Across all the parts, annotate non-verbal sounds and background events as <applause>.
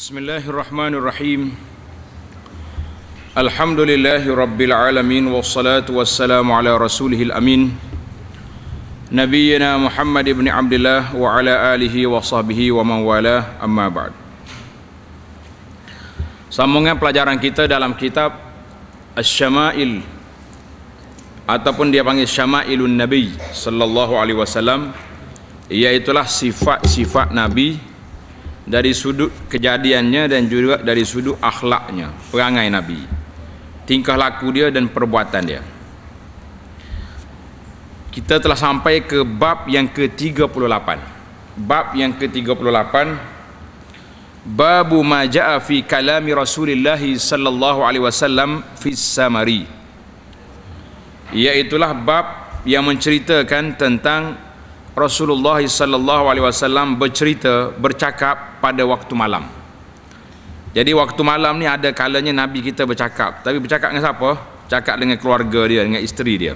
Bismillahirrahmanirrahim Alhamdulillahirrabbilalamin Wassalatu wassalamu ala rasulihil amin Nabiyyina Muhammad ibn Abdullah Wa ala alihi wa sahbihi wa man amma ba'd Sambungan pelajaran kita dalam kitab Asyama'il Ataupun dia panggil Syama'ilun Nabi Sallallahu alaihi wasallam Iaitulah sifat-sifat Nabi dari sudut kejadiannya dan juga dari sudut akhlaknya perangai nabi tingkah laku dia dan perbuatan dia kita telah sampai ke bab yang ke-38 bab yang ke-38 babu ma jaa fi kalami rasulillahi sallallahu alaihi wasallam fi samari iaitulah bab yang menceritakan tentang Rasulullah sallallahu alaihi wasallam bercerita bercakap pada waktu malam jadi waktu malam ni ada kalanya Nabi kita bercakap tapi bercakap dengan siapa? bercakap dengan keluarga dia, dengan isteri dia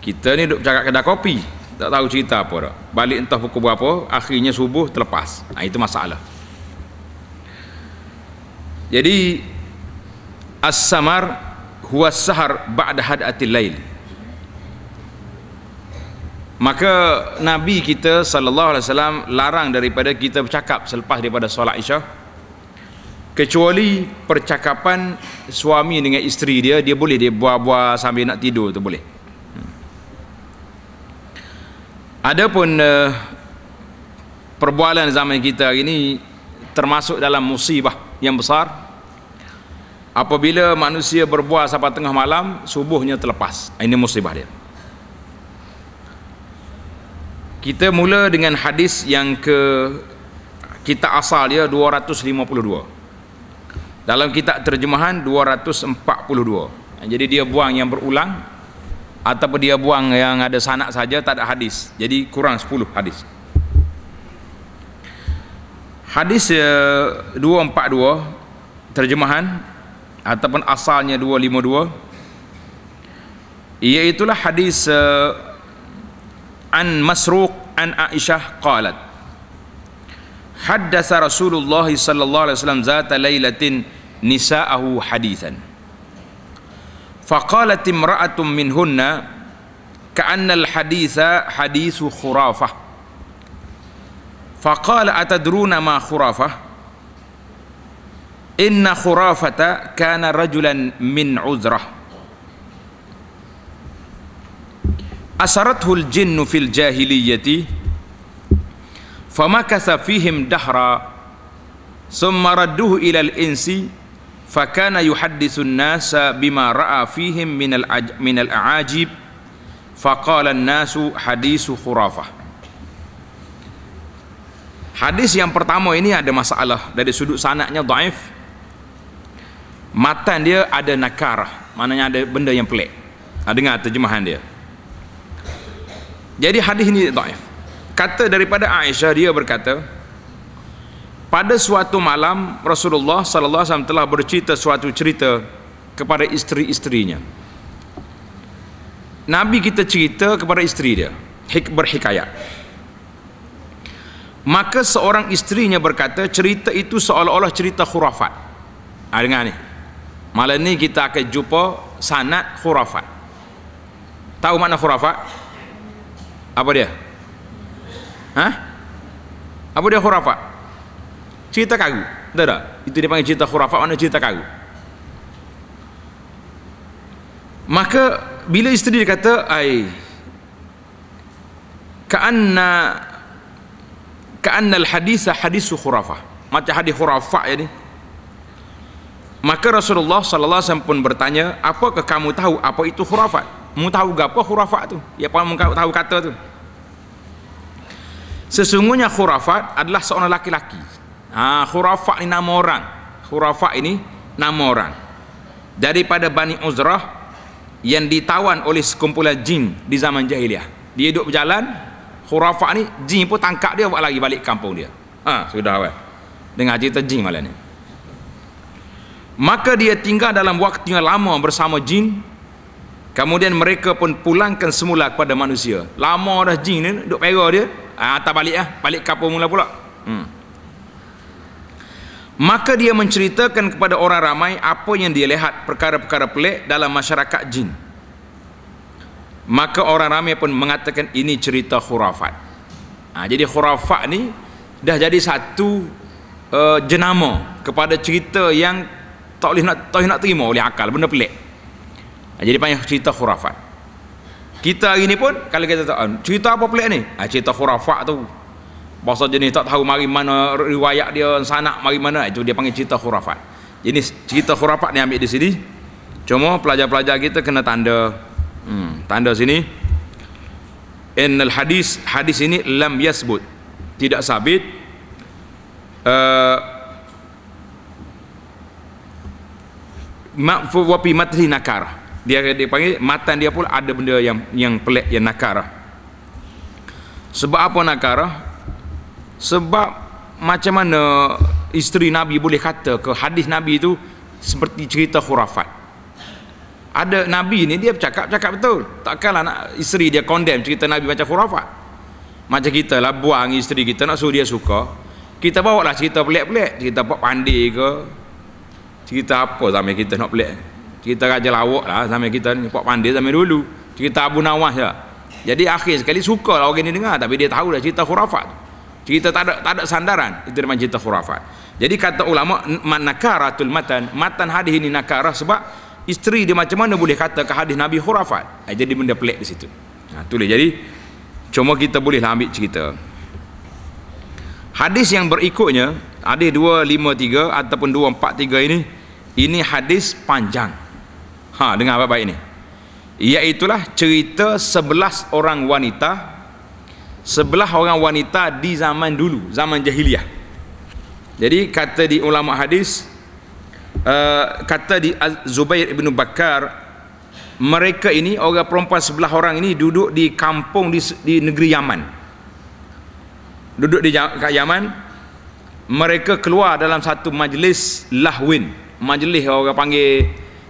kita ni duduk bercakap kedai kopi tak tahu cerita apa dah balik entah pukul berapa akhirnya subuh terlepas nah, ha, itu masalah jadi as-samar huwa sahar ba'da hadatil lail Maka Nabi kita sallallahu alaihi wasallam larang daripada kita bercakap selepas daripada solat Isya. Kecuali percakapan suami dengan isteri dia, dia boleh dia buah-buah sambil nak tidur tu boleh. Adapun uh, perbualan zaman kita hari ini termasuk dalam musibah yang besar. Apabila manusia berbuah sampai tengah malam, subuhnya terlepas. Ini musibah dia. Kita mula dengan hadis yang ke kitab asal dia 252. Dalam kitab terjemahan 242. Jadi dia buang yang berulang ataupun dia buang yang ada sanak saja tak ada hadis. Jadi kurang 10 hadis. Hadis 242 eh, terjemahan ataupun asalnya 252 ia itulah hadis eh, عن مسروق عن عائشة قالت حدث رسول الله صلى الله عليه وسلم ذات ليلة نساءه حديثا فقالت امرأة منهن كأن الحديث حديث خرافة فقال أتدرون ما خرافة إن خرافة كان رجلا من عذره Asaratul jinnu fil jahiliyyati famakatha fihim dahra summa radduhu ila al insi fakana yuhaddithu an-nasa bima ra'a fihim min al min al aajib faqala an-nasu hadithu khurafah Hadis yang pertama ini ada masalah dari sudut sanaknya dhaif. Matan dia ada nakarah, maknanya ada benda yang pelik. Ada ha, dengar terjemahan dia. Jadi hadis ini daif. Kata daripada Aisyah dia berkata, pada suatu malam Rasulullah sallallahu alaihi wasallam telah bercerita suatu cerita kepada isteri-isterinya. Nabi kita cerita kepada isteri dia, hik berhikayat. Maka seorang isterinya berkata, cerita itu seolah-olah cerita khurafat. Ha, dengar ni. Malam ni kita akan jumpa sanad khurafat. Tahu makna khurafat? apa dia? Hah? Apa dia khurafat? Cerita kagu. Entah tak? Itu dia panggil cerita khurafat mana cerita kagu. Maka bila isteri dia kata, "Ai, ka'anna ka'anna al-hadis hadis khurafah." Macam hadis khurafat ya ni. Maka Rasulullah sallallahu alaihi wasallam pun bertanya, "Apakah kamu tahu apa itu khurafat?" mu tahu gapo khurafat tu Ya dia mu tahu kata tu sesungguhnya khurafat adalah seorang laki-laki ha, khurafat ni nama orang khurafat ini nama orang daripada Bani Uzrah yang ditawan oleh sekumpulan jin di zaman jahiliah dia duduk berjalan khurafat ni jin pun tangkap dia buat lagi balik kampung dia ha, sudah awal dengar cerita jin malam ni maka dia tinggal dalam waktu yang lama bersama jin Kemudian mereka pun pulangkan semula kepada manusia. Lama dah jin ni duk pera dia. Ah tak balik ah, balik kapur mula pula. Hmm. Maka dia menceritakan kepada orang ramai apa yang dia lihat perkara-perkara pelik dalam masyarakat jin. Maka orang ramai pun mengatakan ini cerita khurafat. Ha, jadi khurafat ni dah jadi satu uh, jenama kepada cerita yang tak boleh nak tak boleh nak terima oleh akal benda pelik. Ah, jadi banyak cerita khurafat kita hari ni pun kalau kita tahu ah, cerita apa pelik ni ha, cerita khurafat tu bahasa jenis tak tahu mari mana riwayat dia sana, mari mana itu dia panggil cerita khurafat jenis cerita khurafat ni ambil di sini cuma pelajar-pelajar kita kena tanda hmm, tanda sini innal hadis hadis ini lam yasbut tidak sabit uh, ma'fu wapi matri nakarah dia dipanggil matan dia pula ada benda yang yang pelik yang nakarah sebab apa nakarah sebab macam mana isteri Nabi boleh kata ke hadis Nabi itu seperti cerita khurafat ada Nabi ni dia bercakap cakap betul takkanlah nak isteri dia condemn cerita Nabi macam khurafat macam kita lah buang isteri kita nak suruh dia suka kita bawa lah cerita pelik-pelik cerita pak pandi ke cerita apa sampai kita nak pelik cerita Raja Lawak lah sampai kita ni Pak Pandir sampai dulu cerita Abu Nawas je lah. jadi akhir sekali suka lah orang ni dengar tapi dia tahu dah cerita khurafat cerita tak ada, tak ada sandaran itu memang cerita khurafat jadi kata ulama nakaratul matan matan hadis ini nakarah sebab isteri dia macam mana boleh kata ke hadis Nabi khurafat eh, jadi benda pelik di situ nah, ha, tulis jadi cuma kita boleh lah ambil cerita hadis yang berikutnya hadis 253 ataupun 243 ini ini hadis panjang Ha, dengar baik-baik ini. Iaitulah cerita sebelas orang wanita sebelah orang wanita di zaman dulu, zaman jahiliah. Jadi kata di ulama hadis uh, kata di Zubair bin Bakar mereka ini orang perempuan sebelah orang ini duduk di kampung di, di negeri Yaman. Duduk di kat Yaman mereka keluar dalam satu majlis lahwin. Majlis orang panggil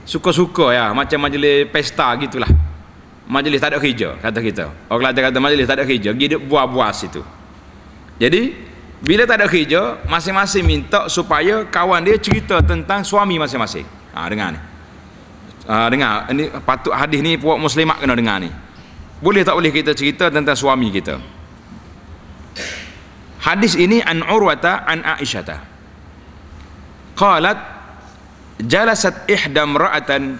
suka-suka ya macam majlis pesta gitulah majlis tak ada kerja kata kita orang kata kata majlis tak ada kerja gi duk buas-buas itu jadi bila tak ada kerja masing-masing minta supaya kawan dia cerita tentang suami masing-masing ha, dengar ni ha, dengar ini patut hadis ni puak muslimat kena dengar ni boleh tak boleh kita cerita tentang suami kita hadis ini an urwata an aisyata qalat jalasat ihdam ra'atan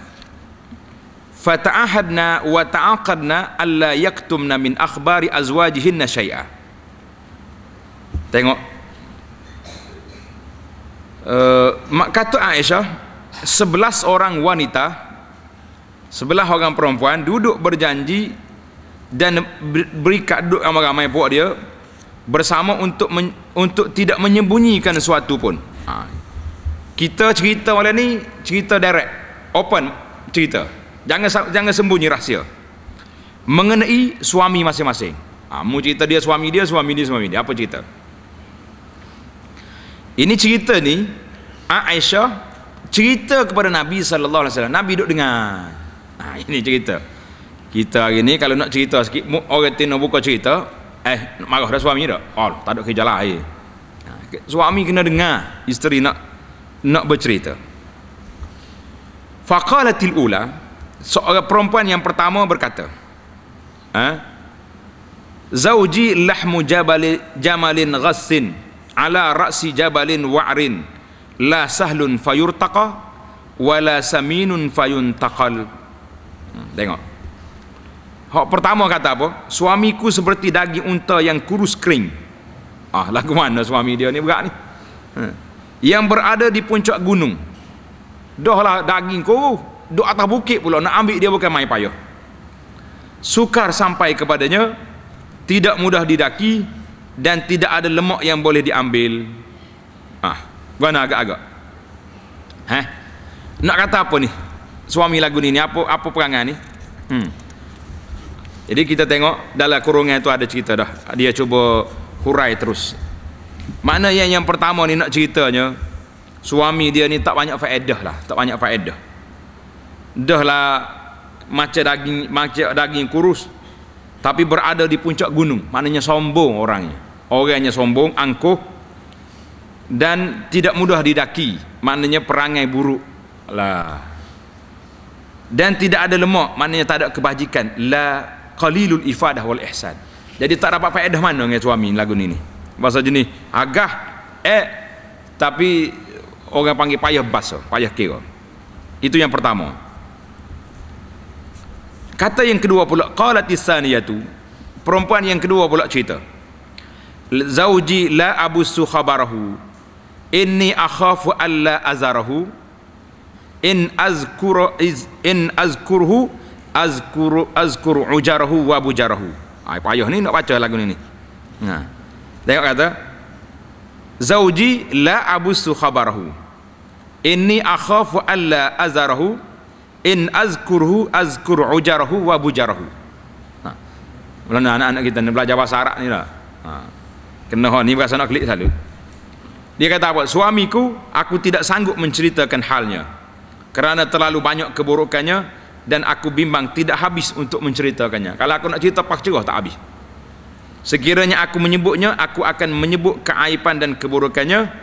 fata'ahadna wa ta'aqadna alla yaktumna min akhbari azwajihinna syai'ah tengok uh, kata Aisyah sebelas orang wanita sebelah orang perempuan duduk berjanji dan berikat duduk ramai-ramai puak dia bersama untuk men, untuk tidak menyembunyikan sesuatu pun ha, kita cerita malam ni cerita direct open cerita jangan jangan sembunyi rahsia mengenai suami masing-masing ha, cerita dia suami dia suami dia suami dia apa cerita ini cerita ni Aisyah cerita kepada Nabi sallallahu alaihi wasallam Nabi duduk dengar ha, ini cerita kita hari ni kalau nak cerita sikit orang tina buka cerita eh marah dah suami dah oh tak ada kerja lah eh. suami kena dengar isteri nak nak bercerita faqalatil ula seorang perempuan yang pertama berkata ha zauji lahmu jabalin jamalin ghassin ala ra'si jabalin wa'rin la sahlun fayurtaqa wala saminun fayuntaqal hmm, tengok hak pertama kata apa suamiku seperti daging unta yang kurus kering ah lagu mana suami dia ni berat ni ha yang berada di puncak gunung dah lah daging kau duduk atas bukit pula nak ambil dia bukan main payah sukar sampai kepadanya tidak mudah didaki dan tidak ada lemak yang boleh diambil ah mana agak-agak heh nak kata apa ni suami lagu ni, ni apa apa perangai ni hmm. jadi kita tengok dalam kurungan itu ada cerita dah dia cuba hurai terus mana yang yang pertama ni nak ceritanya suami dia ni tak banyak faedah lah, tak banyak faedah. Dah lah macam daging macam daging kurus tapi berada di puncak gunung, maknanya sombong orangnya. Orangnya sombong, angkuh dan tidak mudah didaki, maknanya perangai buruk lah. Dan tidak ada lemak, maknanya tak ada kebajikan. La qalilul ifadah wal ihsan. Jadi tak dapat faedah mana dengan suami lagu ni bahasa jenis agah eh tapi orang panggil payah bahasa payah kira itu yang pertama kata yang kedua pula qalat isaniyatu perempuan yang kedua pula cerita zauji la abu khabarahu inni akhafu alla azarahu in azkuru iz in azkurhu azkuru azkuru ujarahu wa bujarahu ai ah, payah ni nak baca lagu ni ni nah ha. Tengok kata Zauji la abusu khabarahu Inni akhafu alla azarahu In azkurhu azkur ujarahu wa bujarahu Mula ha. anak-anak kita ni belajar bahasa Arab ni lah ha. Kena ha. ni berasa nak klik selalu Dia kata apa? Suamiku aku tidak sanggup menceritakan halnya Kerana terlalu banyak keburukannya Dan aku bimbang tidak habis untuk menceritakannya Kalau aku nak cerita pak cerah tak habis Sekiranya aku menyebutnya, aku akan menyebut keaipan dan keburukannya.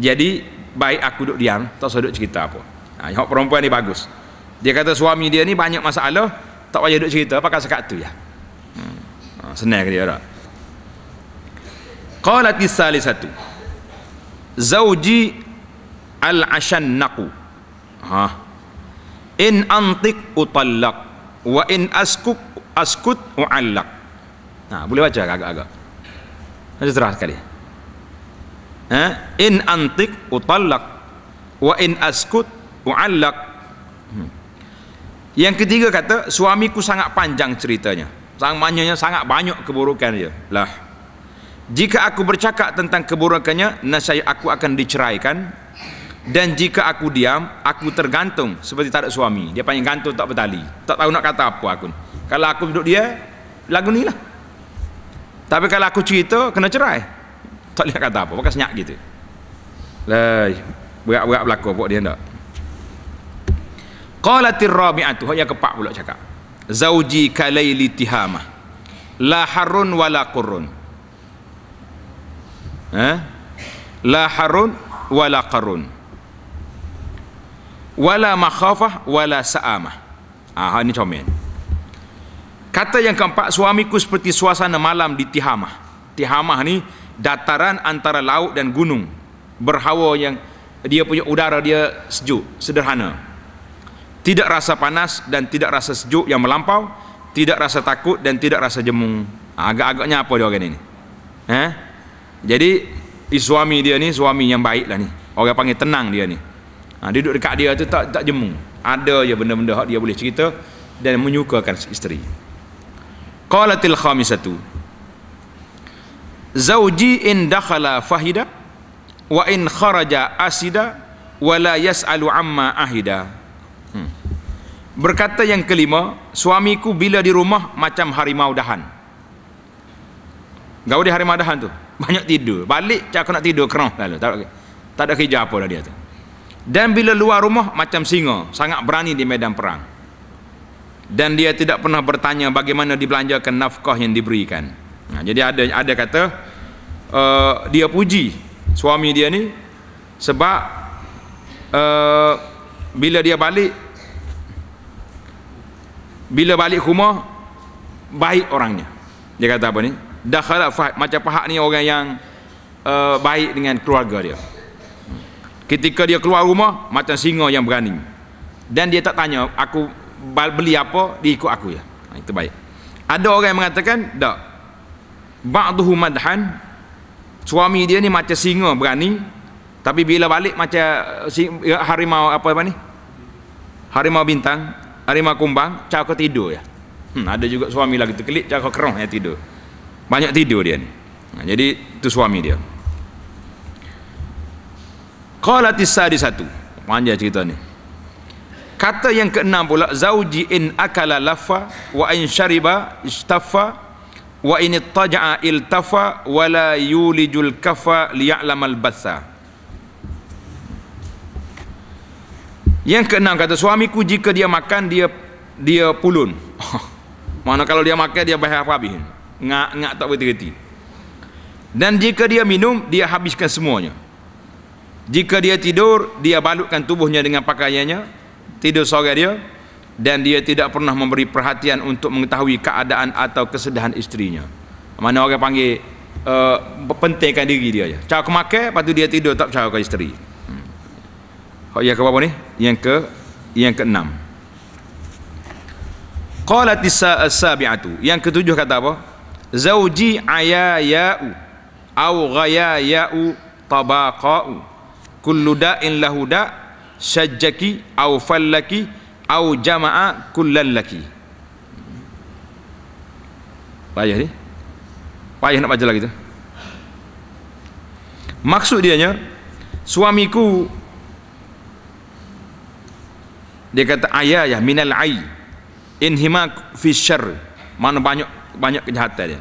Jadi baik aku duduk diam, tak usah duduk cerita apa. Ha, yang perempuan ni bagus. Dia kata suami dia ni banyak masalah, tak payah duduk cerita, pakai sekat tu ya. Hmm. Ha, senang dia tak? Qalat salih satu. Zawji al-ashan naku. Ha. In antik utallak. Wa in askuk, askut u'allak. Ha, boleh baca agak-agak. Saya cerah sekali. Ha? In antik utallak wa in askut uallak. Hmm. Yang ketiga kata, suamiku sangat panjang ceritanya. Sang manyanya sangat banyak keburukan dia. Lah. Jika aku bercakap tentang keburukannya, nasihat aku akan diceraikan dan jika aku diam, aku tergantung seperti tak ada suami. Dia panggil gantung tak bertali. Tak tahu nak kata apa aku. Kalau aku duduk dia, lagu ni lah. Tapi kalau aku cerita, kena cerai. Tak boleh kata apa, pakai senyap gitu. Lai, buak-buak berlaku buat dia tak. Qalatir rabi'atu, yang keempat pula cakap. Zauji kalaili tihama, La harun wa qurun. Eh? Ha? La harun wa la qurun. Wala makhafah wala sa'amah. Ah, ini comel. Kata yang keempat, suamiku seperti suasana malam di Tihamah. Tihamah ni dataran antara laut dan gunung. Berhawa yang dia punya udara dia sejuk, sederhana. Tidak rasa panas dan tidak rasa sejuk yang melampau. Tidak rasa takut dan tidak rasa jemung. Ha, agak-agaknya apa dia orang ini? Eh? Ha? Jadi, suami dia ni suami yang baik lah ni. Orang panggil tenang dia ni. Ha, duduk dekat dia tu tak, tak jemung. Ada je benda-benda yang dia boleh cerita dan menyukakan isteri qalatil khamisatu zawji in dakhala fahida wa in kharaja asida wa la yas'alu amma ahida hmm. berkata yang kelima suamiku bila di rumah macam harimau dahan gaul di harimau dahan tu <laughs> banyak tidur balik cak nak tidur kerah lalu tak ada, tak ada kerja apa dah dia tu dan bila luar rumah macam singa sangat berani di medan perang dan dia tidak pernah bertanya bagaimana dibelanjakan nafkah yang diberikan nah, ha, jadi ada ada kata uh, dia puji suami dia ni sebab uh, bila dia balik bila balik rumah baik orangnya dia kata apa ni dah fahad, macam pahak ni orang yang uh, baik dengan keluarga dia ketika dia keluar rumah macam singa yang berani dan dia tak tanya aku beli apa diikut aku ya ha, itu baik ada orang yang mengatakan tak ba'duhu madhan suami dia ni macam singa berani tapi bila balik macam eh, si, eh, harimau apa apa ni harimau bintang harimau kumbang cakap tidur ya hmm, ada juga suami lagi tu kelip cakap kerong ya tidur banyak tidur dia ni nah, ha, jadi itu suami dia qalatis sadisatu panjang cerita ni kata yang keenam pula zauji in akala lafa wa in shariba istafa, wa in ittaja'a iltafa wa la yulijul kafa liya'lamal basa yang keenam kata suamiku jika dia makan dia dia pulun <laughs> mana kalau dia makan dia bahaya apa habis ngak ngak tak berhenti dan jika dia minum dia habiskan semuanya jika dia tidur dia balutkan tubuhnya dengan pakaiannya tidur seorang dia dan dia tidak pernah memberi perhatian untuk mengetahui keadaan atau kesedihan istrinya mana orang panggil uh, pentingkan diri dia je cara kemakan lepas tu dia tidur tak cara ke isteri hmm. yang ke apa ni yang ke yang ke enam qalat eh, sabiatu yang ketujuh kata apa Zawji ayaya'u au ghayaya'u tabaqa'u kulludain da'in syajjaki au fallaki au jama'a kullallaki payah ni payah nak baca lagi tu maksud dia dianya suamiku dia kata ayah ya minal ai inhimak fi syarr mana banyak banyak kejahatan dia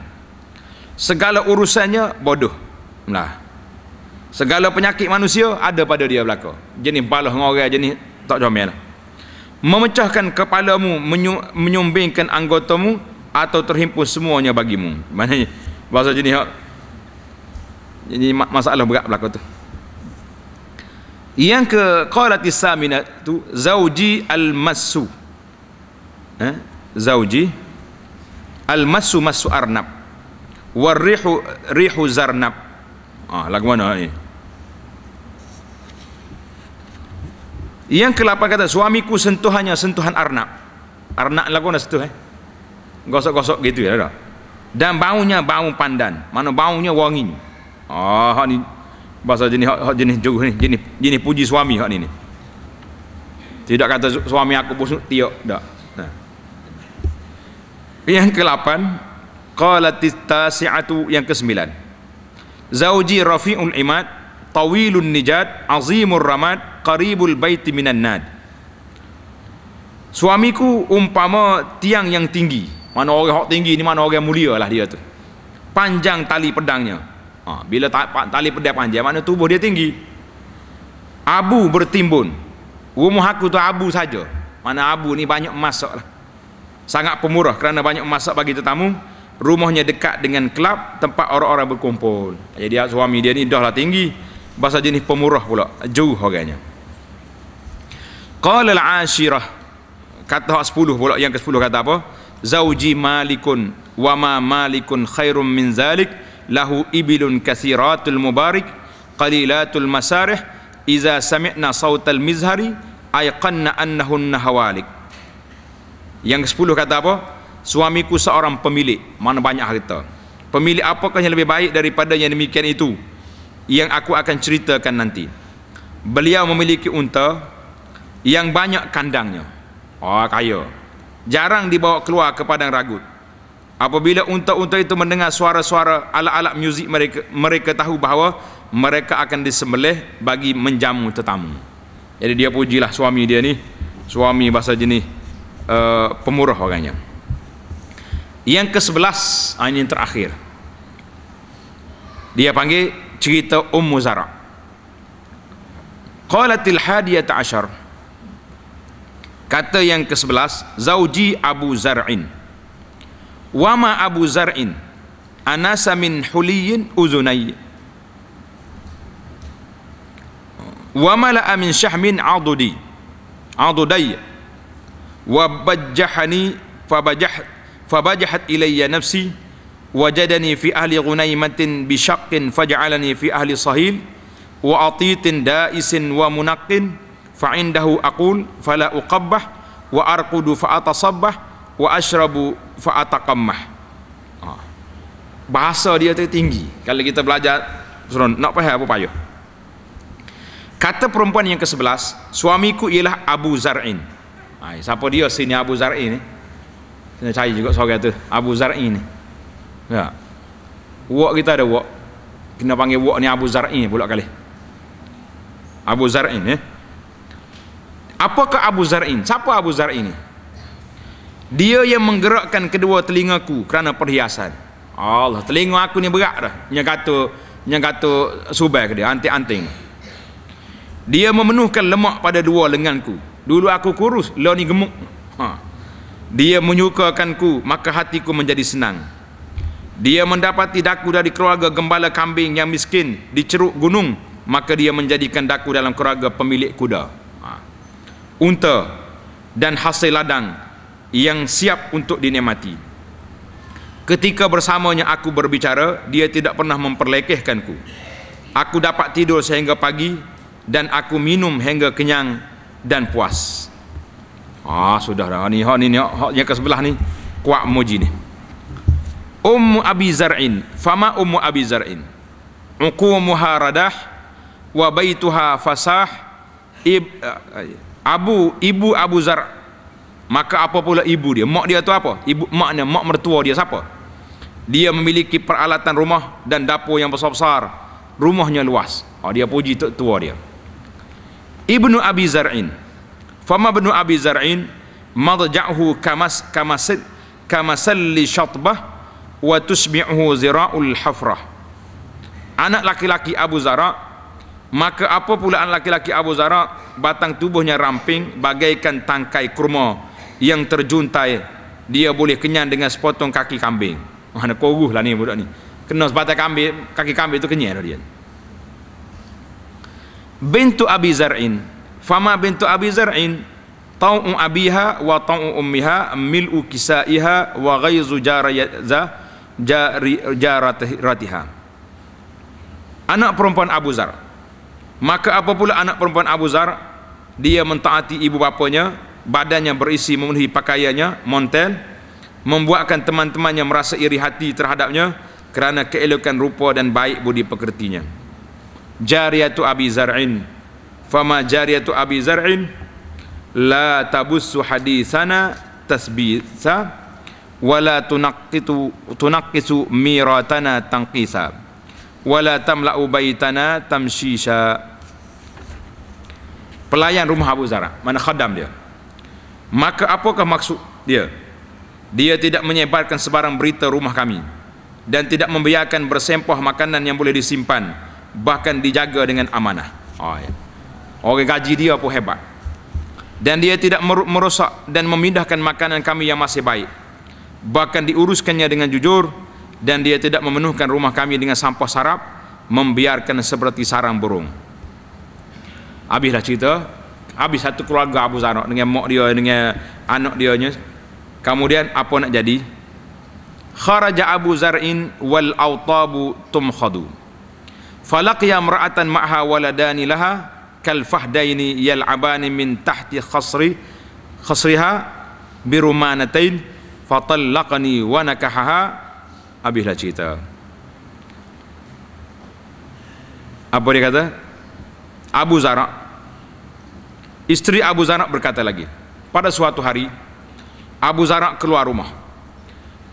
segala urusannya bodoh nah segala penyakit manusia ada pada dia berlaku jenis balah dengan orang jenis tak jomel. lah. memecahkan kepalamu menyumbingkan anggotamu atau terhimpun semuanya bagimu maknanya bahasa jenis jadi masalah berat berlaku tu yang ke qalat samina tu zauji al-massu eh? zauji al masu massu arnab warrihu rihu zarnab ah lagu mana ni eh? Yang ke-8 kata suamiku sentuhannya sentuhan arnab. Arnab lagu nak sentuh eh. Gosok-gosok gitu ya. Dan baunya bau pandan. Mana baunya wangi. Ah ni bahasa jenis hak jenis jenis jenis puji suami ni ni. Tidak kata suami aku busuk tiok dak. Ha. Yang ke-8 yang ke-9. Zauji rafiul imad, tawilun nijad, azimur ramad, qaribul baiti minan nad suamiku umpama tiang yang tinggi mana orang hak tinggi ni mana orang yang mulia lah dia tu panjang tali pedangnya ha, bila tali pedang panjang mana tubuh dia tinggi abu bertimbun rumah aku tu abu saja mana abu ni banyak masak lah sangat pemurah kerana banyak masak bagi tetamu rumahnya dekat dengan kelab tempat orang-orang berkumpul jadi suami dia ni dah lah tinggi bahasa jenis pemurah pula jauh orangnya okay, Qala al-ashirah kata hak 10 pula yang ke-10 kata apa? Zauji malikun wa ma malikun khairum min zalik lahu ibilun kathiratul mubarak qalilatul masarih iza sami'na sautal mizhari ayqanna annahunna hawalik. Yang ke-10 kata apa? Suamiku seorang pemilik, mana banyak harta. Pemilik apakah yang lebih baik daripada yang demikian itu? Yang aku akan ceritakan nanti. Beliau memiliki unta, yang banyak kandangnya oh, kaya jarang dibawa keluar ke padang ragut apabila unta-unta itu mendengar suara-suara alat-alat muzik mereka mereka tahu bahawa mereka akan disembelih bagi menjamu tetamu jadi dia pujilah suami dia ni suami bahasa jenis uh, pemurah orangnya yang ke sebelas ah, ini yang terakhir dia panggil cerita Ummu Zara qalatil hadiyata asyar kata yang ke-11 zauji abu zar'in wama abu zar'in anasa min huliyin uzunay wama la min shahmin adudi adudai wa bajjahani fabajah fabajahat ilayya nafsi wajadani fi ahli ghunaymatin bi shaqqin faj'alani fi ahli sahil wa atitin da'isin wa munakin fa'indahu aqul fala uqabbah wa arqudu fa atasabbah wa ashrabu fa ataqammah ha. bahasa dia tu tinggi kalau kita belajar suruh nak faham apa payah kata perempuan yang ke-11 suamiku ialah Abu Zar'in Hai, siapa dia sini Abu Zar'in ni kena cari juga seorang tu Abu Zar'in ni ya wak kita ada wak kena panggil wak ni Abu Zar'in pula kali Abu Zar'in ya eh? Apakah Abu Zar'in? Siapa Abu Zar'in ini? Dia yang menggerakkan kedua telingaku kerana perhiasan. Allah, telinga aku ni berat dah. Nya kata, nya kata subai ke dia, anting-anting. Dia memenuhkan lemak pada dua lenganku. Dulu aku kurus, lo ni gemuk. Ha. Dia menyukakanku, maka hatiku menjadi senang. Dia mendapati daku dari keluarga gembala kambing yang miskin di ceruk gunung, maka dia menjadikan daku dalam keluarga pemilik kuda unta dan hasil ladang yang siap untuk dinikmati. Ketika bersamanya aku berbicara, dia tidak pernah memperlekehkanku. Aku dapat tidur sehingga pagi dan aku minum hingga kenyang dan puas. Ah, sudah dah ni ha ni ni yang ke sebelah ni. Kuat muji ni. Ummu Abi Zar'in, fama Ummu Abi Zar'in. Uqumuha radah wa baituha fasah ib eh, eh, Abu ibu Abu Zar maka apa pula ibu dia mak dia tu apa ibu maknya mak mertua dia siapa dia memiliki peralatan rumah dan dapur yang besar-besar rumahnya luas oh, dia puji tok tua dia Ibnu Abi Zar'in Fama Ibnu Abi Zar'in madja'uhu kamas kamasid kamasalli syatbah wa tusbi'uhu zira'ul hafrah anak laki-laki Abu Zar'a Maka apa pulaan laki-laki Abu Zarak Batang tubuhnya ramping Bagaikan tangkai kurma Yang terjuntai Dia boleh kenyang dengan sepotong kaki kambing Mana koruh lah ni budak ni Kena sepatah kambing Kaki kambing tu kenyang dah dia Bintu Abi Zar'in Fama bintu Abi Zar'in Tau'u abiha wa tau'u ummiha Mil'u kisaiha wa ghaizu jarayazah jaratiha anak perempuan Abu Zar maka apa pula anak perempuan Abu Zar dia mentaati ibu bapanya badannya berisi memenuhi pakaiannya monten membuatkan teman-temannya merasa iri hati terhadapnya kerana keelokan rupa dan baik budi pekertinya jariatu Abi Zar'in fama jariatu Abi Zar'in la tabussu hadisana tasbisa wala tunakitu tunakisu miratana tangkisa, wala tamla'u baitana tamshisha pelayan rumah Abu Zara mana khadam dia maka apakah maksud dia dia tidak menyebarkan sebarang berita rumah kami dan tidak membiarkan bersempah makanan yang boleh disimpan bahkan dijaga dengan amanah oh, ya. orang gaji dia pun hebat dan dia tidak merosak dan memindahkan makanan kami yang masih baik bahkan diuruskannya dengan jujur dan dia tidak memenuhkan rumah kami dengan sampah sarap membiarkan seperti sarang burung habislah cerita habis satu keluarga Abu Zarok dengan mak dia dengan anak dia kemudian apa nak jadi kharaja Abu Zar'in wal autabu tumkhadu falaqiya mra'atan ma'ha waladani laha kal fahdaini yal'abani min tahti khasri khasriha birumanatain fatallaqani wa nakahaha habislah cerita apa dia kata Abu Zarak Isteri Abu Zanak berkata lagi Pada suatu hari Abu Zanak keluar rumah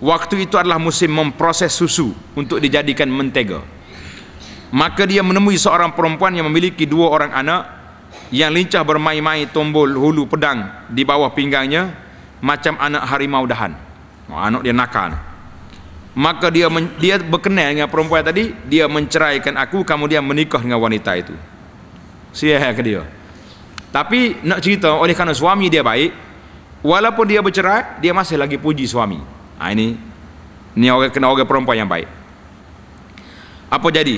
Waktu itu adalah musim memproses susu Untuk dijadikan mentega Maka dia menemui seorang perempuan Yang memiliki dua orang anak Yang lincah bermain-main tombol hulu pedang Di bawah pinggangnya Macam anak harimau dahan oh, Anak dia nakal Maka dia dia berkenal dengan perempuan tadi Dia menceraikan aku Kemudian menikah dengan wanita itu Siapa ke dia tapi nak cerita oleh kerana suami dia baik walaupun dia bercerai dia masih lagi puji suami ha, ini ni orang kena orang perempuan yang baik apa jadi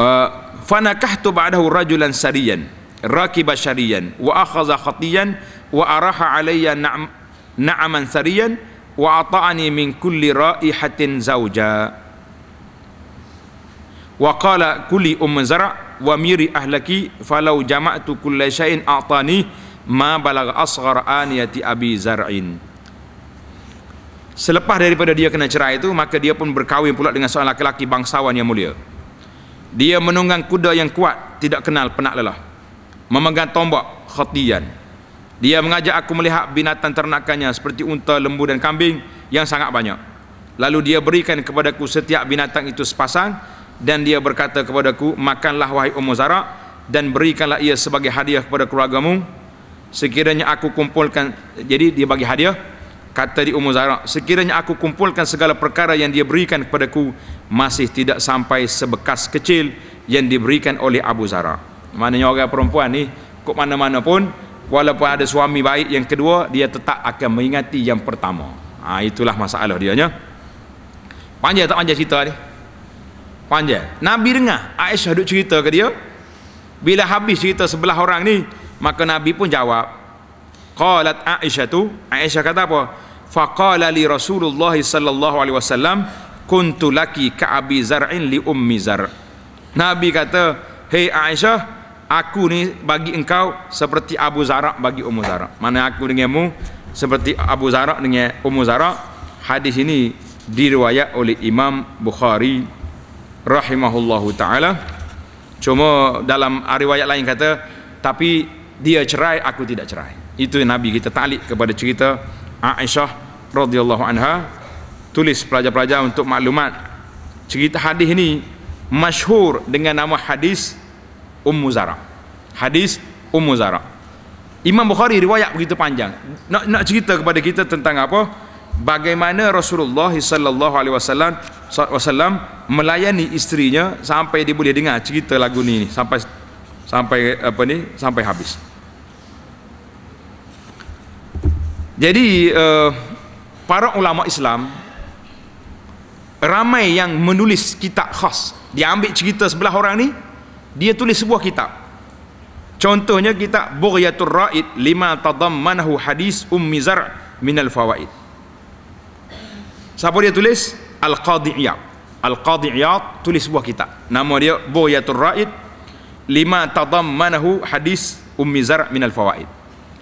uh, fanakahtu ba'dahu rajulan sariyan rakiba syariyan wa akhaza khatiyan wa araha alayya na'aman sariyan wa ata'ani min kulli raihatin zawja' wa qala kulli um zara wa miri ahlaki falau jama'tu kulla syai'in atani ma balagha asghar aniyati abi zar'in Selepas daripada dia kena cerai itu maka dia pun berkahwin pula dengan seorang laki-laki bangsawan yang mulia. Dia menunggang kuda yang kuat, tidak kenal penat lelah. Memegang tombak khatiyan. Dia mengajak aku melihat binatang ternakannya seperti unta, lembu dan kambing yang sangat banyak. Lalu dia berikan kepadaku setiap binatang itu sepasang dan dia berkata kepadaku makanlah wahai Ummu Zara dan berikanlah ia sebagai hadiah kepada keluargamu sekiranya aku kumpulkan jadi dia bagi hadiah kata di Ummu Zara sekiranya aku kumpulkan segala perkara yang dia berikan kepadaku masih tidak sampai sebekas kecil yang diberikan oleh Abu Zara maknanya orang perempuan ni ke mana-mana pun walaupun ada suami baik yang kedua dia tetap akan mengingati yang pertama ha, itulah masalah dia panjang tak panjang cerita ni panjang Nabi dengar Aisyah duk cerita ke dia bila habis cerita sebelah orang ni maka Nabi pun jawab qalat Aisyah tu Aisyah kata apa faqala li Rasulullah sallallahu alaihi wasallam kuntu laki ka abi zar'in li ummi zar Nabi kata hey Aisyah aku ni bagi engkau seperti Abu Zara bagi Ummu Zara mana aku denganmu seperti Abu Zara dengan Ummu Zara hadis ini diriwayat oleh Imam Bukhari rahimahullahu taala. Cuma dalam ah, riwayat lain kata, tapi dia cerai, aku tidak cerai. Itu Nabi kita talik kepada cerita Aisyah radhiyallahu anha. Tulis pelajar-pelajar untuk maklumat. Cerita hadis ini masyhur dengan nama hadis Ummu Zara. Hadis Ummu Zara. Imam Bukhari riwayat begitu panjang. Nak nak cerita kepada kita tentang apa? bagaimana Rasulullah sallallahu alaihi wasallam wasallam melayani isterinya sampai dia boleh dengar cerita lagu ni sampai sampai apa ni sampai habis. Jadi uh, para ulama Islam ramai yang menulis kitab khas. Dia ambil cerita sebelah orang ni, dia tulis sebuah kitab. Contohnya kitab Bughyatur Ra'id lima tadammanahu hadis Ummi Zar' min al-fawaid. Siapa dia tulis? Al-Qadhi Al-Qadhi tulis sebuah kitab. Nama dia Buhyatul Ra'id lima tadam tadammanahu hadis Ummi Zara' minal fawaid.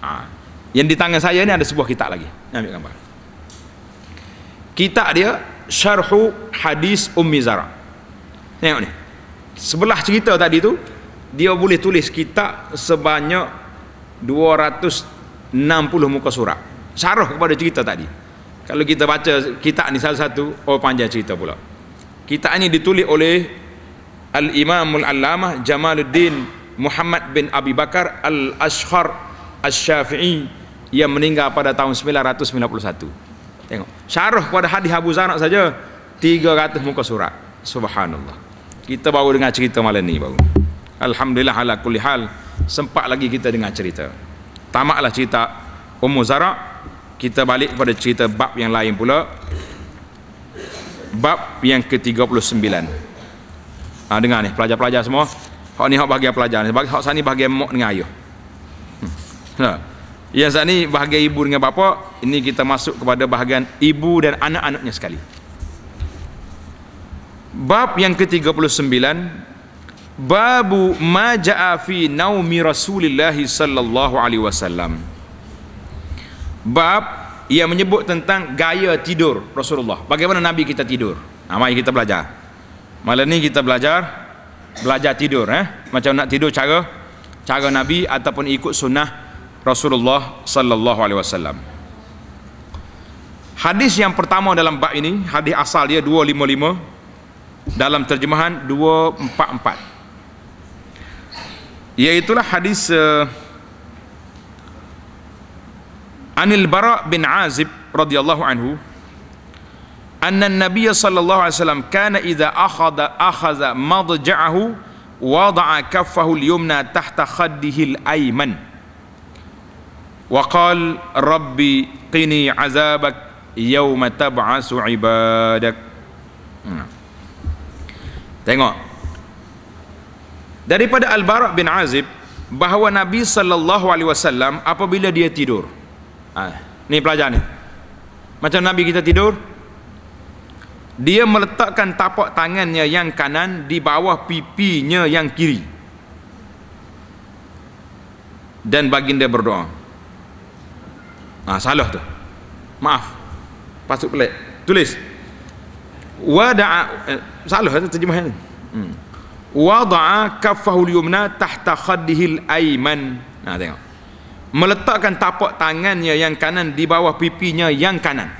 Ha. Yang di tangan saya ni ada sebuah kitab lagi. Ambil gambar. Kitab dia Syarhu Hadis Ummi Zara'. Tengok ni. Sebelah cerita tadi tu dia boleh tulis kitab sebanyak 260 muka surat. Syarah kepada cerita tadi kalau kita baca kitab ni salah satu oh panjang cerita pula kitab ni ditulis oleh Al-Imamul Allamah Jamaluddin Muhammad bin Abi Bakar Al-Ashkhar Al-Syafi'i yang meninggal pada tahun 991 tengok syarah pada hadis Abu Zanak saja 300 muka surat subhanallah kita baru dengar cerita malam ni baru Alhamdulillah ala kulli sempat lagi kita dengar cerita tamaklah cerita Ummu Zara' kita balik pada cerita bab yang lain pula bab yang ke-39 ha, ah, dengar ni pelajar-pelajar semua hak ni hak bahagian pelajar ni hak sana ni bahagian mak dengan ayah hmm. ha. yang sana ni bahagian ibu dengan bapa ini kita masuk kepada bahagian ibu dan anak-anaknya sekali bab yang ke-39 babu maja'a fi naumi rasulillahi sallallahu alaihi wasallam bab ia menyebut tentang gaya tidur Rasulullah bagaimana Nabi kita tidur nah, mari kita belajar malam ni kita belajar belajar tidur eh? macam nak tidur cara cara Nabi ataupun ikut sunnah Rasulullah sallallahu alaihi wasallam hadis yang pertama dalam bab ini hadis asal dia 255 dalam terjemahan 244 iaitulah hadis uh, عن البراء بن عازب رضي الله عنه أن النبي صلى الله عليه وسلم كان إذا أخذ أخذ مضجعه وضع كفه اليمنى تحت خده الأيمن وقال ربي قني عذابك يوم تبعث عبادك Tengok Daripada Al-Bara' bin Azib bahawa Nabi sallallahu alaihi wasallam apabila dia tidur Ha, ni pelajar ni macam Nabi kita tidur dia meletakkan tapak tangannya yang kanan di bawah pipinya yang kiri dan baginda berdoa ah, salah tu maaf pasuk pelik tulis wada'a eh, salah tu terjemahan hmm. wada'a kaffahu al-yumna tahta khaddihi al-ayman nah tengok meletakkan tapak tangannya yang kanan di bawah pipinya yang kanan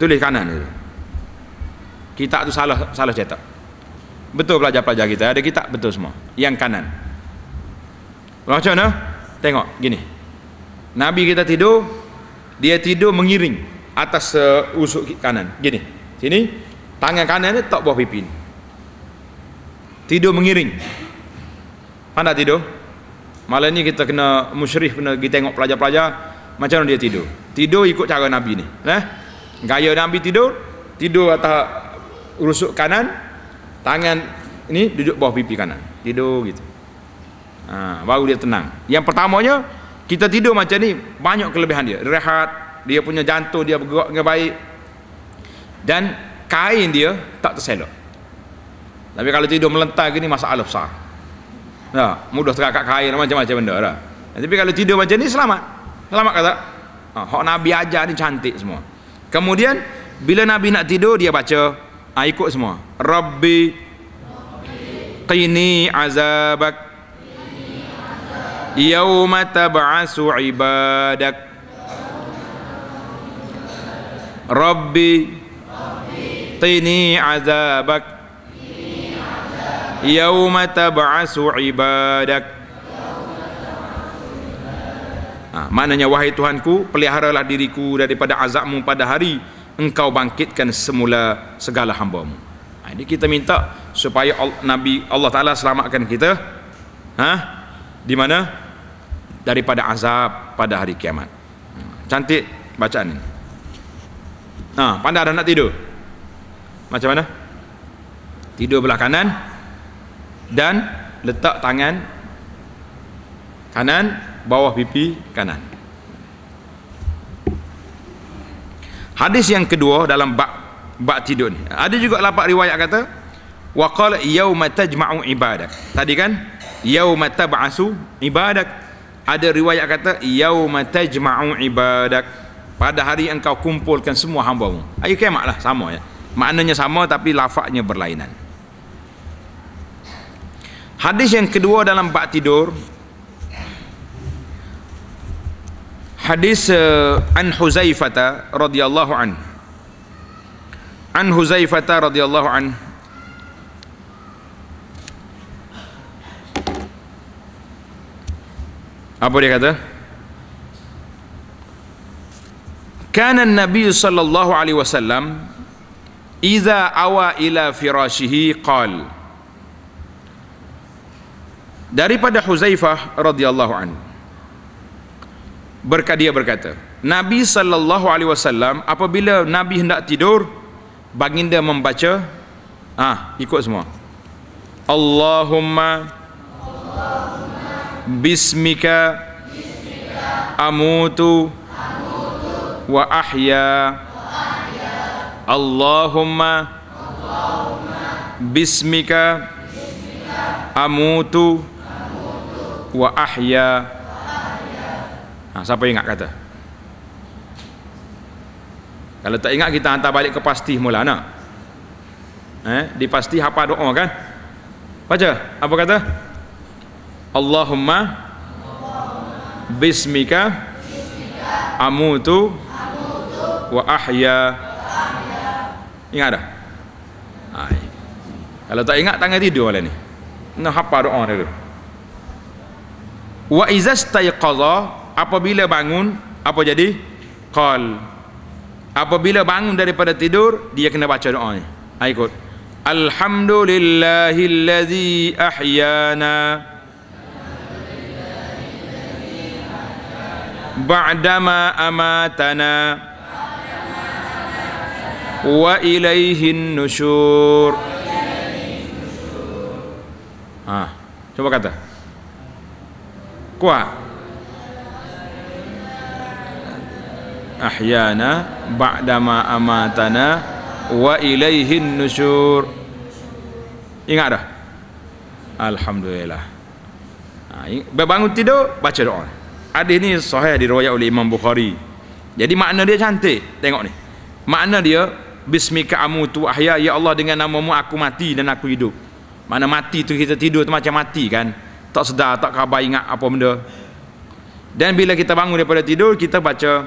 tulis kanan itu kitab tu salah salah cetak betul pelajar-pelajar kita ada kitab betul semua yang kanan macam mana tengok gini Nabi kita tidur dia tidur mengiring atas uh, usuk kanan gini sini tangan kanan dia tak bawah pipi ni. tidur mengiring Mana tidur Malam ni kita kena musyrih kena pergi tengok pelajar-pelajar macam mana dia tidur. Tidur ikut cara Nabi ni, eh? Gaya Nabi tidur, tidur atas rusuk kanan, tangan ni duduk bawah pipi kanan. Tidur gitu. Ha, baru dia tenang. Yang pertamanya kita tidur macam ni banyak kelebihan dia. Rehat, dia punya jantung dia bergerak dengan baik. Dan kain dia tak terselok. Tapi kalau tidur melentang gini masalah besar. Ya, mudah terkakak kain macam-macam benda dah. Ya, tapi kalau tidur macam ni selamat. Selamat kata. Ha, hak Nabi ajar ni cantik semua. Kemudian bila Nabi nak tidur dia baca ha, ikut semua. Rabbi qini azabak yauma tab'asu ibadak Rabbi tini azabak yauma tab'asu ibadak ha, maknanya wahai Tuhanku peliharalah diriku daripada azabmu pada hari engkau bangkitkan semula segala hambamu ha, jadi kita minta supaya Allah, Nabi Allah Ta'ala selamatkan kita ha? di mana daripada azab pada hari kiamat ha, cantik bacaan ini ha, pandai dah nak tidur macam mana tidur belah kanan dan letak tangan kanan bawah pipi kanan hadis yang kedua dalam bak bab tidur ni ada juga lapak riwayat kata wa qala yauma tajma'u ibadat. tadi kan yauma tab'asu ibadat. ada riwayat kata yauma tajma'u ibadat pada hari engkau kumpulkan semua hamba-Mu. kemak lah sama ya. Maknanya sama tapi lafaznya berlainan. Hadis yang kedua dalam bab tidur Hadis uh, an Huzaifah radhiyallahu an An Huzaifah radhiyallahu an Apa dia kata? كان النبي صلى الله عليه وسلم إذا أوى إلى فراشه قال daripada Huzaifah radhiyallahu anhu berkadia berkata Nabi sallallahu alaihi wasallam apabila Nabi hendak tidur baginda membaca ah ikut semua Allahumma Allahumma bismika bismika amutu amutu wa ahya wa ahya Allahumma Allahumma bismika bismika amutu wa ahya ha, siapa ingat kata kalau tak ingat kita hantar balik ke pasti mula nak eh dipasti apa doa kan baca apa kata Allahumma bismika amutu wa ahya ingat dah kalau tak ingat tangan tidur lah ni nak hapa doa dia tu wa izastayqadha apabila bangun apa jadi qal apabila bangun daripada tidur dia kena baca doa ni ha, ikut alhamdulillahillazi ahyana ba'dama amatana wa ilaihin nushur. ha cuba kata kwa ahyana ba'dama amatana wa ilaihi nusyur ingat dah alhamdulillah ha, bangun tidur baca doa hadis ni sahih diriwayatkan oleh Imam Bukhari jadi makna dia cantik tengok ni makna dia bismika amutu ahya ya Allah dengan namamu aku mati dan aku hidup mana mati tu kita tidur tu macam mati kan tak sedar, tak khabar ingat apa benda dan bila kita bangun daripada tidur kita baca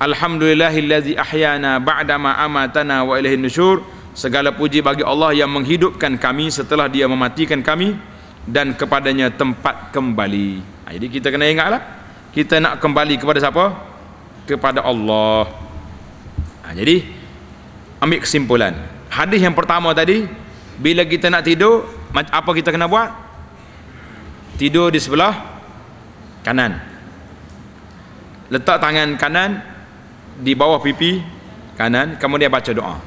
Alhamdulillahillazi ahyana ba'dama amatana wa ilaihi nusyur segala puji bagi Allah yang menghidupkan kami setelah dia mematikan kami dan kepadanya tempat kembali ha, jadi kita kena ingatlah kita nak kembali kepada siapa? kepada Allah ha, jadi ambil kesimpulan hadis yang pertama tadi bila kita nak tidur apa kita kena buat? tidur di sebelah kanan letak tangan kanan di bawah pipi kanan kemudian baca doa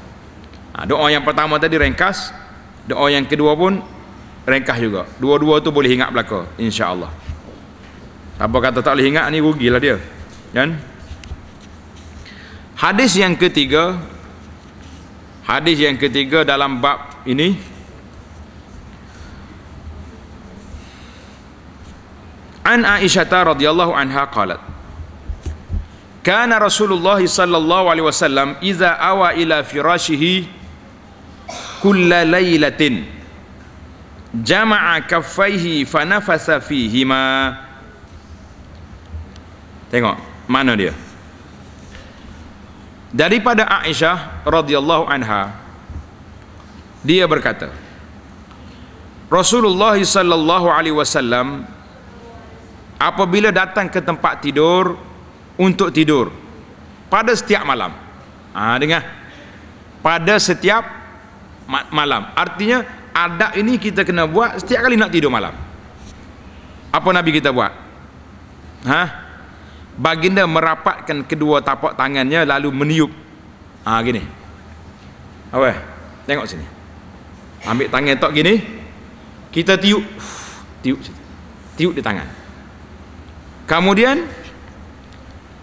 ha, doa yang pertama tadi ringkas doa yang kedua pun ringkas juga dua-dua tu boleh ingat belaka insyaAllah apa kata tak boleh ingat ni rugilah dia kan hadis yang ketiga hadis yang ketiga dalam bab ini An Aisyah radhiyallahu anha qalat Kana Rasulullah sallallahu alaihi wasallam idza awa ila firashihi kulla lailatin jama'a kaffaihi fa nafasa fihima Tengok mana dia Daripada Aisyah radhiyallahu anha dia berkata Rasulullah sallallahu alaihi wasallam apabila datang ke tempat tidur untuk tidur pada setiap malam ha, dengar pada setiap malam artinya adab ini kita kena buat setiap kali nak tidur malam apa Nabi kita buat ha? baginda merapatkan kedua tapak tangannya lalu meniup ha, gini apa tengok sini ambil tangan tok gini kita tiup tiup tiup di tangan kemudian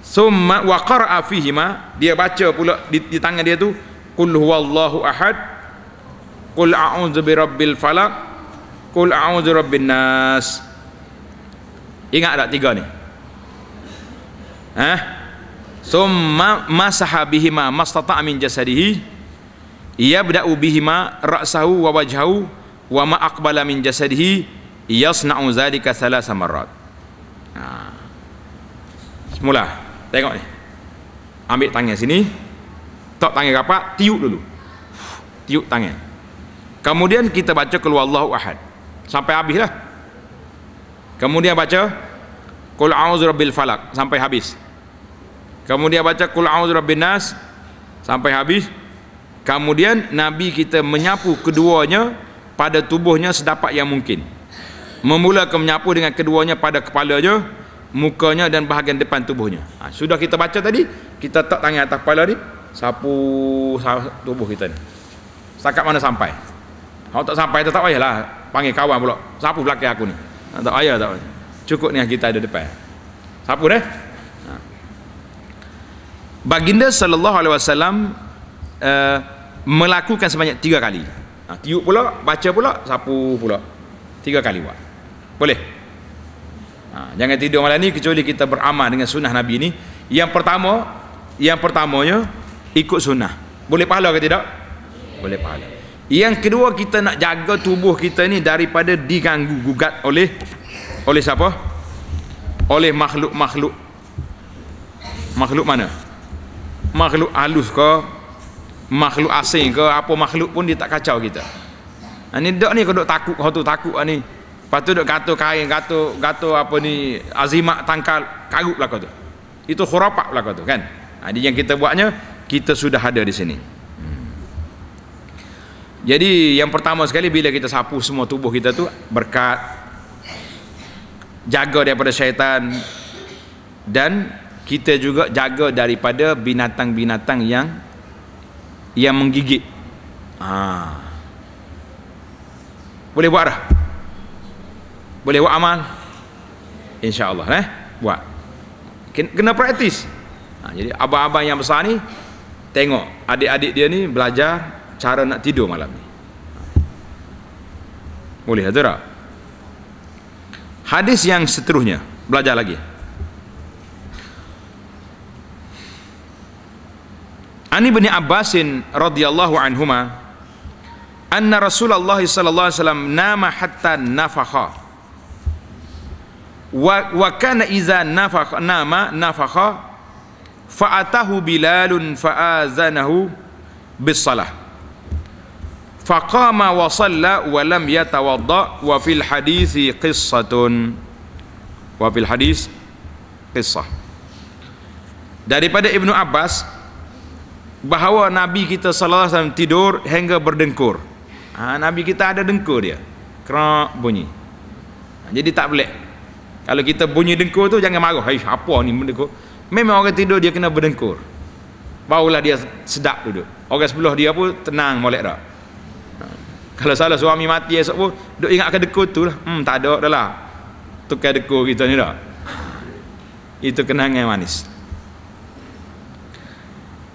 summa wa qara'a fihima dia baca pula di, di tangan dia tu qul huwallahu ahad qul a'udzu birabbil falaq qul a'udzu rabbin nas ingat tak tiga ni Hah? summa masaha bihima mastata min jasadihi ia bada'u bihima ra'sahu wa wajhahu wa ma aqbala min jasadihi yasna'u zalika thalasa marrat Semula. Tengok ni. Ambil tangan sini. Tok tangan rapat, tiup dulu. Tiup tangan. Kemudian kita baca keluar Allahu Ahad. Sampai habislah. Kemudian baca Qul a'udzu rabbil falaq sampai habis. Kemudian baca Qul a'udzu rabbin nas sampai habis. Kemudian Nabi kita menyapu keduanya pada tubuhnya sedapat yang mungkin. Memulakan menyapu dengan keduanya pada kepala kepalanya, mukanya dan bahagian depan tubuhnya ha, sudah kita baca tadi kita tak tangan atas kepala ni sapu tubuh kita ni setakat mana sampai kalau tak sampai tak payahlah panggil kawan pula sapu belakang aku ni ha, tak payah tak payah cukup ni kita ada depan sapu dah ha. baginda sallallahu alaihi wasallam eh, melakukan sebanyak tiga kali ha, tiup pula baca pula sapu pula tiga kali buat boleh ha, jangan tidur malam ni kecuali kita beramal dengan sunnah Nabi ni yang pertama yang pertamanya ikut sunnah boleh pahala ke tidak? boleh pahala yang kedua kita nak jaga tubuh kita ni daripada diganggu gugat oleh oleh siapa? oleh makhluk-makhluk makhluk mana? makhluk halus ke? makhluk asing ke? apa makhluk pun dia tak kacau kita ini ha, dok ni dok takut kalau tu takut ani. Ha, Lepas tu duk kata kain, kata, kata apa ni, azimat tangkal, karut lah tu. Itu khurafat lah tu kan. Jadi ha, yang kita buatnya, kita sudah ada di sini. Hmm. Jadi yang pertama sekali bila kita sapu semua tubuh kita tu berkat jaga daripada syaitan dan kita juga jaga daripada binatang-binatang yang yang menggigit. Ha. Boleh buat dah boleh buat amal insyaallah eh buat kena praktis ha, jadi abang-abang yang besar ni tengok adik-adik dia ni belajar cara nak tidur malam ni boleh hadirah hadis yang seterusnya belajar lagi Ani bin abbasin radhiyallahu anhuma anna Rasulullah sallallahu alaihi wasallam nama hatta nafakha wa, wa kana iza nafakha nama nafakha fa'atahu bilalun fa'azanahu bisalah faqama wa salla wa lam yatawadda wa fil hadithi qissatun wa fil hadis qissah daripada Ibnu Abbas bahawa Nabi kita salah sama tidur hingga berdengkur ha, Nabi kita ada dengkur dia kerak bunyi ha, jadi tak boleh kalau kita bunyi dengkur tu jangan marah. Hei, apa ni mendengkur? Memang orang tidur dia kena berdengkur. Barulah dia sedap duduk. Orang sebelah dia pun tenang molek dah. Ha. Kalau salah suami mati esok pun duk ingat akan dengkur tu lah. Hmm, tak ada dah lah. Tukar dengkur kita ni dah. <laughs> Itu kenangan manis.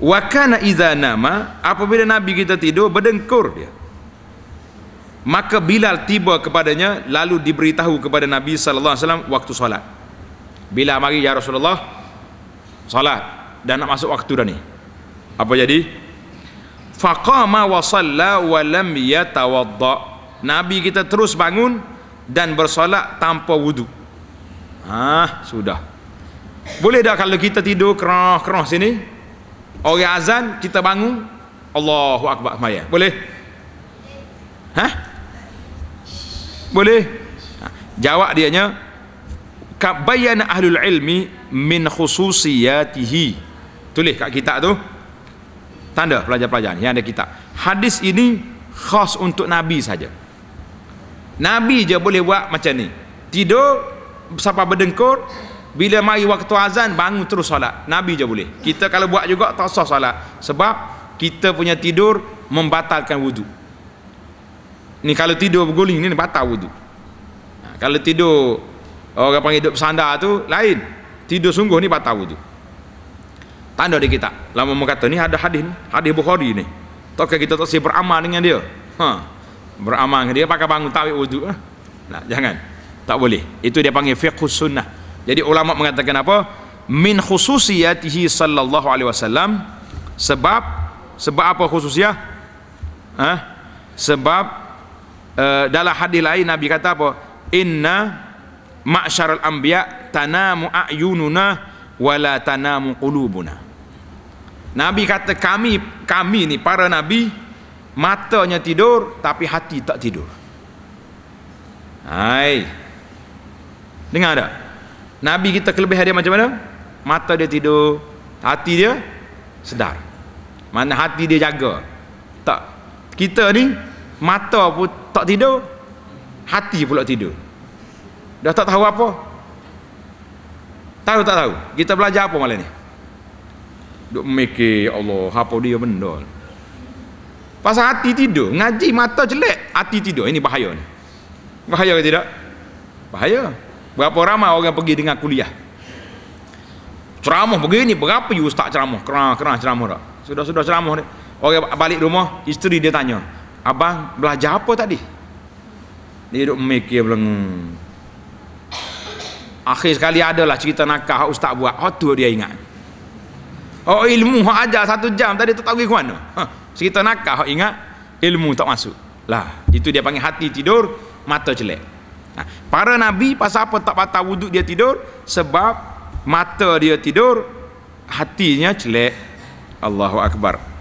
Wa kana idza nama apabila nabi kita tidur berdengkur dia. Maka Bilal tiba kepadanya lalu diberitahu kepada Nabi sallallahu alaihi wasallam waktu solat. Bila mari ya Rasulullah solat dan nak masuk waktu dah ni. Apa jadi? Faqama wa salla wa lam yatawadda. Nabi kita terus bangun dan bersolat tanpa wudu. Ah, ha, sudah. Boleh dah kalau kita tidur kerah-kerah sini? Orang azan kita bangun Allahu akbar semaya. Boleh? Hah? boleh jawab dia nya kabayan ahlul ilmi min khususiyatihi tulis kat kitab tu tanda pelajar-pelajar yang ada kitab hadis ini khas untuk nabi saja nabi je boleh buat macam ni tidur siapa berdengkur bila mai waktu azan bangun terus solat nabi je boleh kita kalau buat juga tak sah solat sebab kita punya tidur membatalkan wudu ni kalau tidur berguling ni batal wudu. Ha, kalau tidur orang panggil duduk bersandar tu lain. Tidur sungguh ni batal wudu. Tanda di kita. Lama mu kata ni ada hadis ni, hadis Bukhari ni. Tak kita tak sempat beramal dengan dia. Ha. Beramal dengan dia pakai bangun tawik wudu ha? Nah, jangan. Tak boleh. Itu dia panggil fiqh sunnah. Jadi ulama mengatakan apa? Min khususiyatihi sallallahu alaihi wasallam sebab sebab apa khususnya? Ha? Sebab Eh, dalam hadis lain Nabi kata apa? Inna ma'syaral anbiya tanamu ayununa wala tanamu qulubuna. Nabi kata kami kami ni para nabi matanya tidur tapi hati tak tidur. Hai. Dengar tak? Nabi kita kelebihan dia macam mana? Mata dia tidur, hati dia sedar. Mana hati dia jaga? Tak. Kita ni mata pun tak tidur hati pula tidur dah tak tahu apa tahu tak tahu kita belajar apa malam ni duk mikir ya Allah apa dia benda pasal hati tidur ngaji mata jelek hati tidur ini bahaya ni bahaya ke tidak bahaya berapa ramai orang pergi dengan kuliah ceramah begini berapa you ustaz ceramah kerana kerah ceramah tak sudah-sudah ceramah ni orang balik rumah isteri dia tanya abang belajar apa tadi dia duduk memikir belengu akhir sekali adalah cerita nakah ustaz buat oh tu dia ingat oh ilmu hak ajar satu jam tadi tak tahu pergi ke mana huh, ha, cerita nakah hak ingat ilmu tak masuk lah itu dia panggil hati tidur mata celek nah, ha, para nabi pasal apa tak patah wuduk dia tidur sebab mata dia tidur hatinya celek Allahu Akbar Allah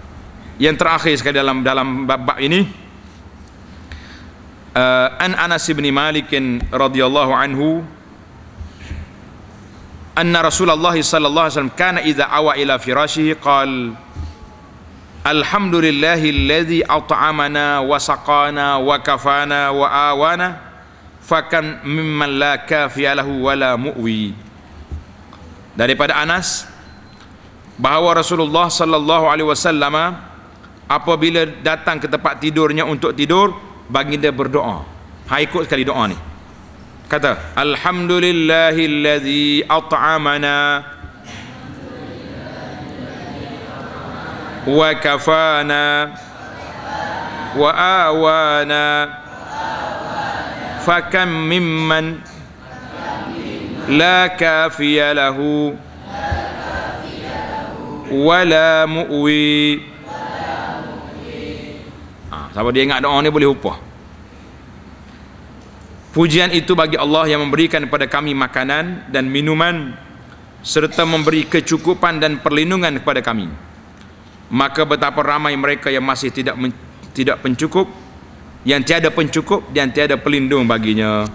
yang terakhir sekali dalam dalam bab ini uh, an Anas bin Malik radhiyallahu anhu anna Rasulullah sallallahu alaihi wasallam kana idza awa ila firashihi qal Alhamdulillahi alladhi at'amana wa saqana wa kafana wa awana fakan mimman la kafiya lahu wala mu'wi daripada Anas bahawa Rasulullah sallallahu alaihi wasallam apabila datang ke tempat tidurnya untuk tidur baginda berdoa ha ikut sekali doa ni kata alhamdulillahillazi at'amana wa kafana wa awana fakam mimman la kafiyalahu, lahu wa la mu'wi sebab dia ingat doa ni boleh upah. Pujian itu bagi Allah yang memberikan kepada kami makanan dan minuman serta memberi kecukupan dan perlindungan kepada kami. Maka betapa ramai mereka yang masih tidak men, tidak pencukup, yang tiada pencukup dan tiada pelindung baginya.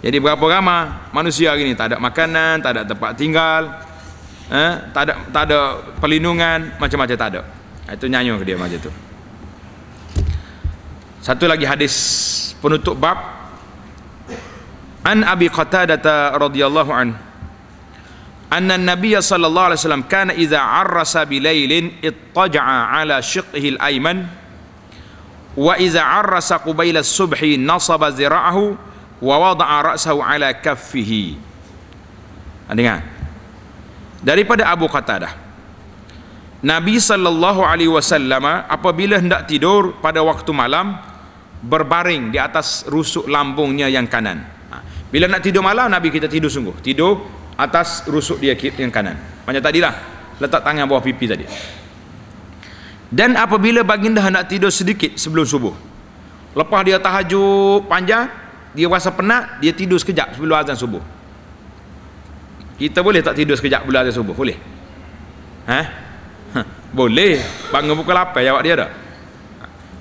Jadi berapa ramai manusia hari ini tak ada makanan, tak ada tempat tinggal, eh, tak ada tak ada perlindungan, macam-macam tak ada. Itu nyanyi ke dia macam itu satu lagi hadis penutup bab an abi qatadah radhiyallahu an anna nabiy sallallahu alaihi wasallam kana idza arrasa bilailin ittaja'a ala shiqqihi al-ayman wa idza arrasa qabila as-subhi nasaba zira'ahu wa wada'a ra'sahu ala kaffihi ah, dengar daripada abu qatadah nabi sallallahu alaihi wasallam ah, apabila hendak tidur pada waktu malam berbaring di atas rusuk lambungnya yang kanan ha. bila nak tidur malam Nabi kita tidur sungguh tidur atas rusuk dia yang kanan macam tadilah letak tangan bawah pipi tadi dan apabila baginda hendak tidur sedikit sebelum subuh lepas dia tahajud panjang dia rasa penat dia tidur sekejap sebelum azan subuh kita boleh tak tidur sekejap sebelum azan subuh boleh ha? Ha, boleh bangun pukul 8 jawab dia tak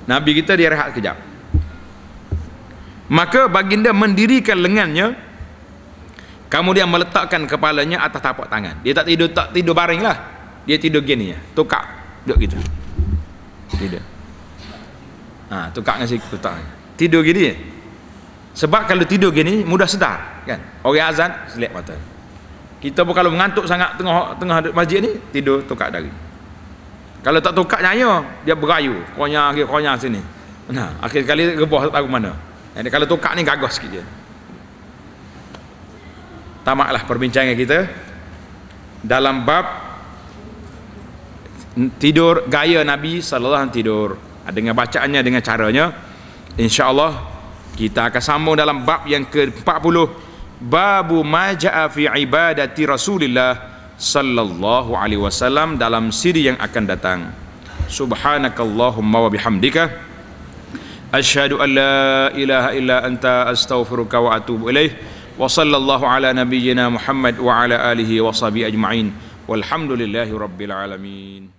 Nabi kita dia rehat sekejap maka baginda mendirikan lengannya kemudian meletakkan kepalanya atas tapak tangan dia tak tidur tak tidur baring lah dia tidur gini ya Tukak, duduk gitu tidur ha, tukar dengan si kutak tidur gini sebab kalau tidur gini mudah sedar kan orang azan selip mata kita pun kalau mengantuk sangat tengah tengah masjid ni tidur tukak dari kalau tak tukak nyanyo dia berayu konyang akhir konyang sini nah akhir kali rebah tak tahu mana jadi eh, kalau tukar ni gagah sikit je. Tamatlah perbincangan kita dalam bab tidur gaya Nabi sallallahu alaihi wasallam tidur. Ah, dengan bacaannya dengan caranya insya-Allah kita akan sambung dalam bab yang ke-40 babu majaa fi ibadati rasulillah sallallahu alaihi wasallam dalam siri yang akan datang subhanakallahumma wa bihamdika Ashhadu an la ilaha illa anta astaghfiruka wa atubu ilaih. Wa sallallahu ala nabiyyina Muhammad wa ala alihi wa sahbihi ajma'in. Walhamdulillahi